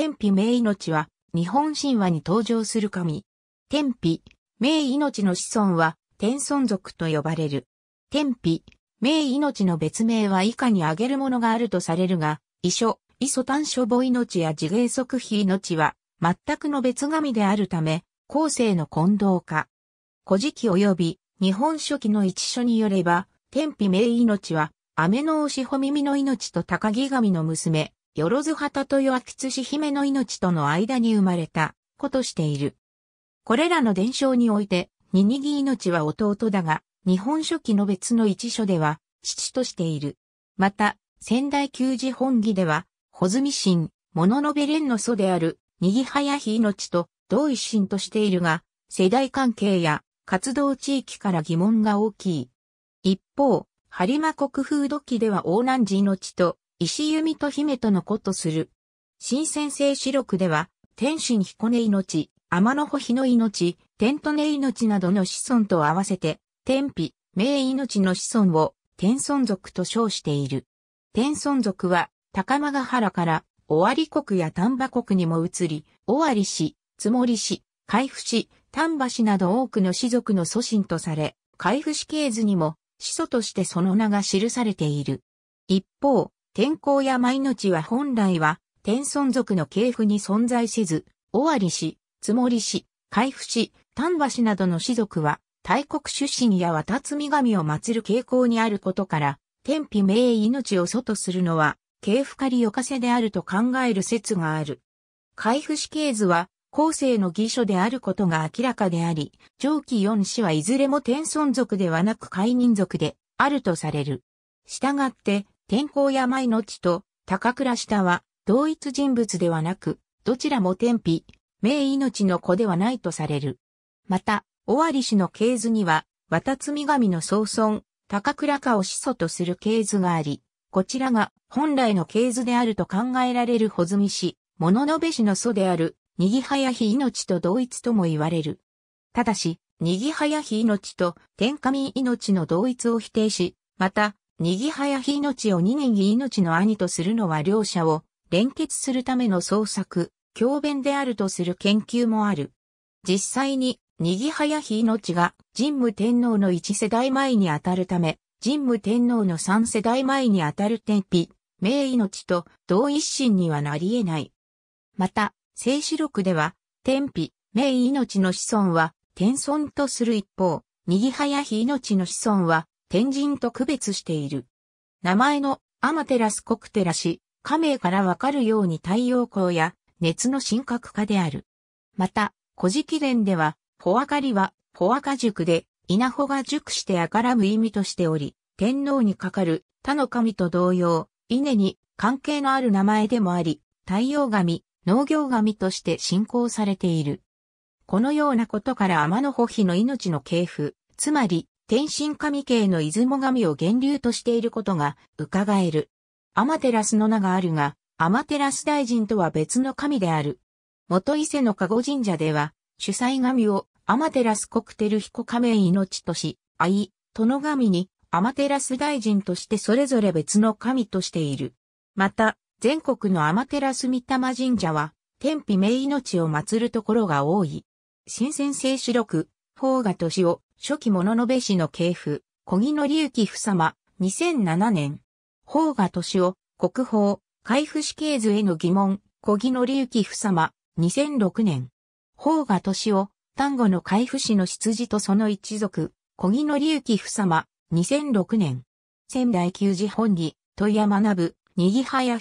天日命命は、日本神話に登場する神。天日、命命の子孫は、天孫族と呼ばれる。天日、命命の別名は以下に挙げるものがあるとされるが、遺書、遺書短書母命や自芸即非命は、全くの別神であるため、後世の混同化。古事記及び日本書紀の一書によれば、天日命命は、雨の牛穂耳の命と高木神の娘、よろずはたとよあきつし姫の命との間に生まれた、ことしている。これらの伝承において、ににぎ命は弟だが、日本書紀の別の一書では、父としている。また、仙台旧字本義では、穂積神、物のべれんの祖である、にぎはやひ命と、同一心としているが、世代関係や活動地域から疑問が大きい。一方、播磨国風土記では大南寺命と、石弓と姫とのことする。新先生史録では、天神彦根命、天の穂日の命、天と根命などの子孫と合わせて、天日、名命の子孫を天孫族と称している。天孫族は、高間ヶ原から、尾張国や丹波国にも移り、尾張氏、津森氏、海部氏、丹波氏など多くの氏族の祖神とされ、海部氏系図にも、始祖としてその名が記されている。一方、天候やの地は本来は、天孫族の系譜に存在せず、尾張氏、つもり氏、海部氏、丹波氏などの氏族は、大国出身や渡み神を祀る傾向にあることから、天日命命を祖とするのは、系譜狩りよかせであると考える説がある。海部氏系図は、後世の義書であることが明らかであり、上記4氏はいずれも天孫族ではなく海人族であるとされる。したがって、天候や前の地と高倉下は同一人物ではなく、どちらも天日、名命の子ではないとされる。また、尾張氏の系図には、渡積神の総尊、高倉家を始祖とする系図があり、こちらが本来の系図であると考えられる穂積氏、物の部氏の祖である、にぎはやひ命と同一とも言われる。ただし、にぎはやひ命と天下民命の同一を否定し、また、にぎはやひ命を二にぎ命の兄とするのは両者を連結するための創作、教弁であるとする研究もある。実際に、にぎはやひ命が神武天皇の一世代前にあたるため、神武天皇の三世代前にあたる天日、名命と同一心にはなり得ない。また、聖史録では、天日、名命の子孫は、天孫とする一方、にぎはやひ命の子孫は、天神と区別している。名前のアマテラスコクテラ氏、加盟からわかるように太陽光や熱の深刻化である。また、古事記伝では、ポアカリは、ポアカ塾で、稲穂が熟してあからむ意味としており、天皇にかかる他の神と同様、稲に関係のある名前でもあり、太陽神、農業神として信仰されている。このようなことから天の保秘の命の系譜、つまり天神神系の出雲神を源流としていることが伺える。アマテラスの名があるが、アマテラス大臣とは別の神である。元伊勢の加護神社では、主催神をアマテラス国テル彦仮面命とし、愛、殿神にアマテラス大臣としてそれぞれ別の神としている。また、全国のアマテラス三玉神社は、天日命を祀るところが多い。新鮮聖主録、法が年を、初期物の部氏の系譜、小木のり則之夫様、2007年。方が年を、国宝、海部死刑図への疑問、小木のり則之夫様、2006年。方が年を、丹後の海部氏の執事とその一族、小木のり則之夫様、2006年。仙台球児本儀、問屋学ぶ、にぎはや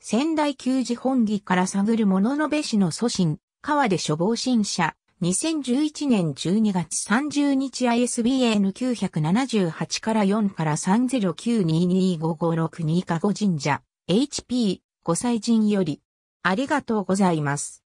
仙台球児本儀から探る物の部氏の祖神、川で処方新社、2011年12月30日 ISBN 978から4から30922556二加護神社 HP 5祭神よりありがとうございます。